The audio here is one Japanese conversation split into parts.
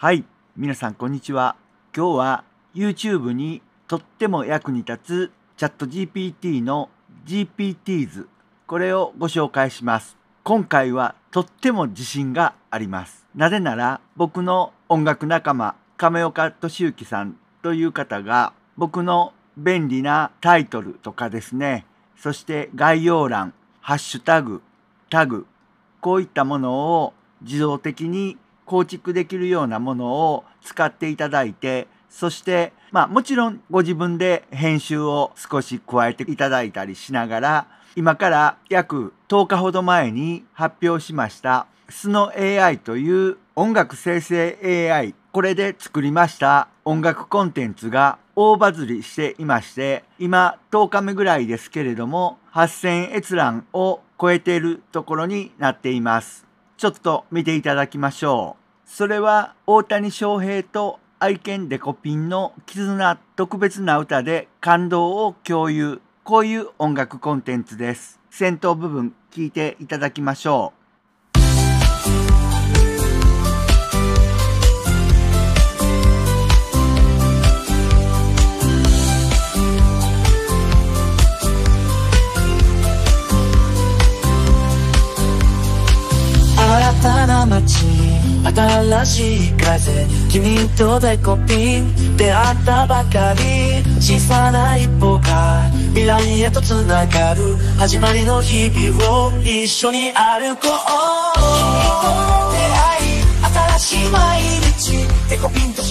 はい、皆さんこんにちは。今日は YouTube にとっても役に立つチャット GPT の GPTs これをご紹介します。今回はとっても自信があります。なぜなら僕の音楽仲間亀岡俊之さんという方が僕の便利なタイトルとかですねそして概要欄ハッシュタグタグこういったものを自動的に構築できるようなものを使っていただいて、そして、まあもちろんご自分で編集を少し加えていただいたりしながら、今から約10日ほど前に発表しました、スノ AI という音楽生成 AI、これで作りました音楽コンテンツが大バズりしていまして、今10日目ぐらいですけれども、8000閲覧を超えているところになっています。ちょっと見ていただきましょう。それは大谷翔平と愛犬デコピンの絆特別な歌で感動を共有。こういう音楽コンテンツです。先頭部分聞いていただきましょう。しい風君とデコピン出会ったばかり小さな一歩が未来へとつながる始まりの日々を一緒に歩こう出会い新しいコピと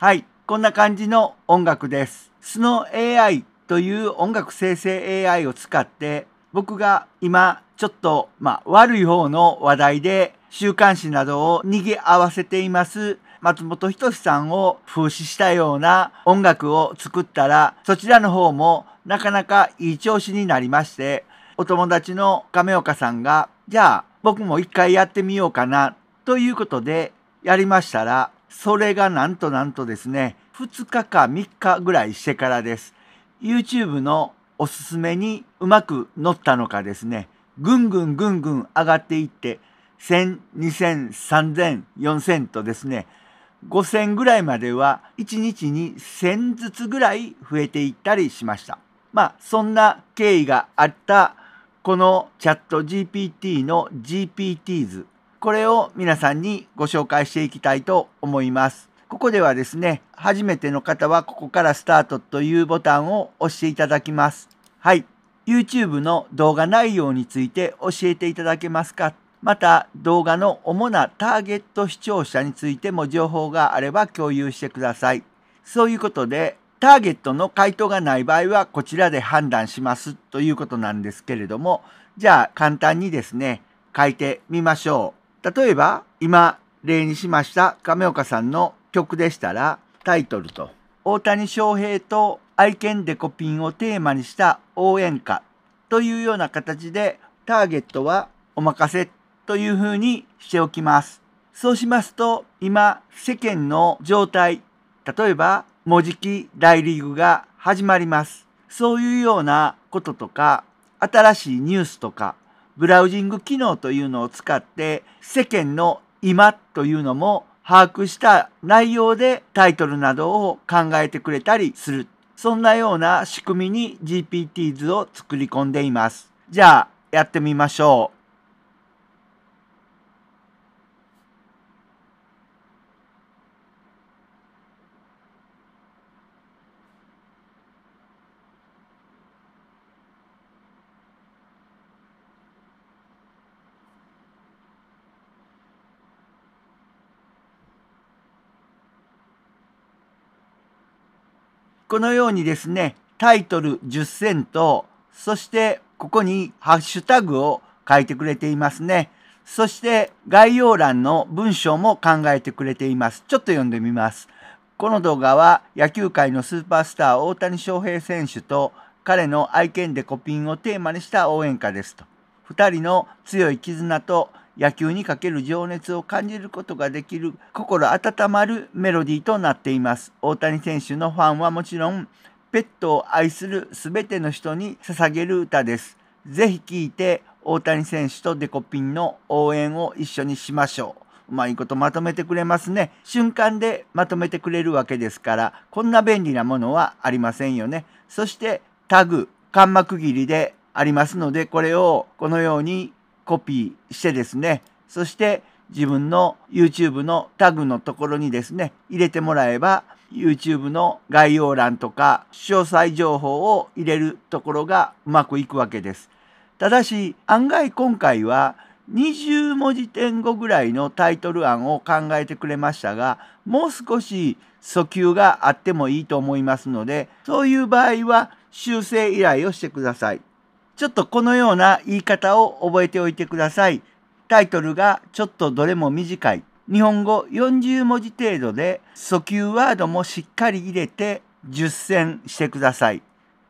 はいこんな感じの音楽ですスノ AI という音楽生成 AI を使って僕が今ちょっと、まあ、悪い方の話題で週刊誌などを逃げ合わせています松本人志さんを風刺したような音楽を作ったら、そちらの方もなかなかいい調子になりまして、お友達の亀岡さんが、じゃあ僕も一回やってみようかな、ということでやりましたら、それがなんとなんとですね、2日か3日ぐらいしてからです。YouTube のおすすめにうまく乗ったのかですね、ぐんぐんぐんぐん上がっていって、1000、2000、3000、4000とですね、5000ぐらいまでは1日に1000ずつぐらい増えていったりしました。まあそんな経緯があったこのチャット GPT の GPTs これを皆さんにご紹介していきたいと思います。ここではですね、初めての方はここからスタートというボタンを押していただきます。はい。YouTube の動画内容について教えていただけますかまた動画の主なターゲット視聴者についても情報があれば共有してください。そういうことでターゲットの回答がない場合はこちらで判断しますということなんですけれどもじゃあ簡単にですね書いてみましょう。例えば今例にしました亀岡さんの曲でしたらタイトルと大谷翔平と愛犬デコピンをテーマにした応援歌というような形でターゲットはお任せというふうにしておきます。そうしますと、今、世間の状態、例えば、も字じき大リーグが始まります。そういうようなこととか、新しいニュースとか、ブラウジング機能というのを使って、世間の今というのも把握した内容でタイトルなどを考えてくれたりする。そんなような仕組みに GPTs を作り込んでいます。じゃあ、やってみましょう。このようにですね、タイトル10選と、そしてここにハッシュタグを書いてくれていますね。そして概要欄の文章も考えてくれています。ちょっと読んでみます。この動画は野球界のスーパースター大谷翔平選手と彼の愛犬でコピンをテーマにした応援歌ですと。2人の強い絆と野球にかける情熱を感じることができる心温まるメロディーとなっています。大谷選手のファンはもちろん、ペットを愛する全ての人に捧げる歌です。ぜひ聴いて大谷選手とデコピンの応援を一緒にしましょう。うまいことまとめてくれますね。瞬間でまとめてくれるわけですから、こんな便利なものはありませんよね。そしてタグ、間膜切りでありますので、これをこのようにコピーしてですね、そして自分の YouTube のタグのところにですね、入れてもらえば YouTube の概要欄とか詳細情報を入れるところがうまくいくわけです。ただし案外今回は20文字点後ぐらいのタイトル案を考えてくれましたがもう少し訴求があってもいいと思いますのでそういう場合は修正依頼をしてください。ちょっとこのような言い方を覚えておいてください。タイトルがちょっとどれも短い。日本語40文字程度で訴求ワードもしっかり入れて10選してください。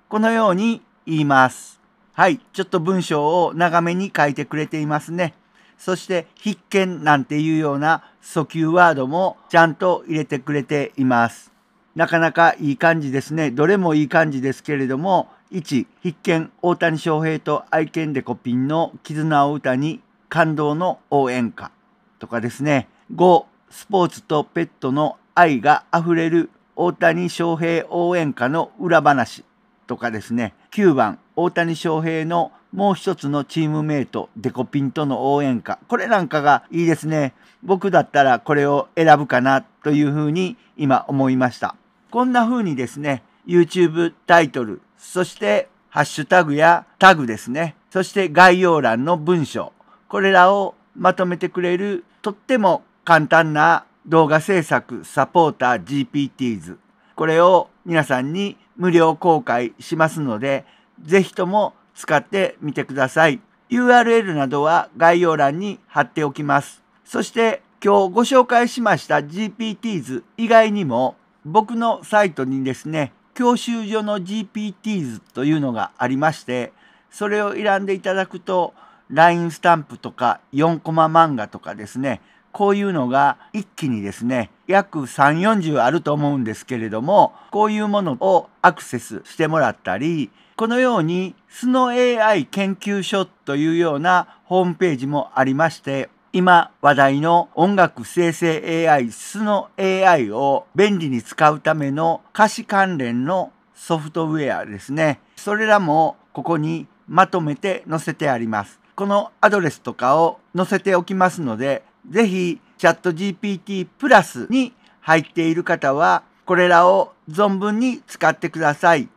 このように言います。はい、ちょっと文章を長めに書いてくれていますね。そして必見なんていうような訴求ワードもちゃんと入れてくれています。なかなかいい感じですね。どれもいい感じですけれども、1必見大谷翔平と愛犬デコピンの絆を歌に感動の応援歌とかですね5スポーツとペットの愛があふれる大谷翔平応援歌の裏話とかですね9番大谷翔平のもう一つのチームメイトデコピンとの応援歌これなんかがいいですね僕だったらこれを選ぶかなというふうに今思いましたこんなふうにですね YouTube タイトルそしてハッシュタグやタグですね。そして概要欄の文章。これらをまとめてくれるとっても簡単な動画制作サポーター GPTs。これを皆さんに無料公開しますので、ぜひとも使ってみてください。URL などは概要欄に貼っておきます。そして今日ご紹介しました GPTs 以外にも僕のサイトにですね、教習所の GPTs というのがありまして、それを選んでいただくと、LINE スタンプとか4コマ漫画とかですね、こういうのが一気にですね、約3、40あると思うんですけれども、こういうものをアクセスしてもらったり、このように、o w AI 研究所というようなホームページもありまして、今話題の音楽生成 AI、スの AI を便利に使うための歌詞関連のソフトウェアですね。それらもここにまとめて載せてあります。このアドレスとかを載せておきますので、ぜひチャット GPT プラスに入っている方はこれらを存分に使ってください。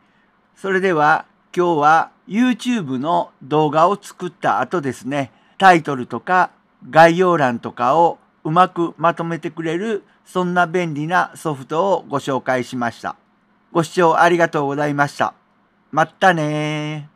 それでは今日は YouTube の動画を作った後ですね、タイトルとか概要欄とかをうまくまとめてくれるそんな便利なソフトをご紹介しました。ご視聴ありがとうございました。まったね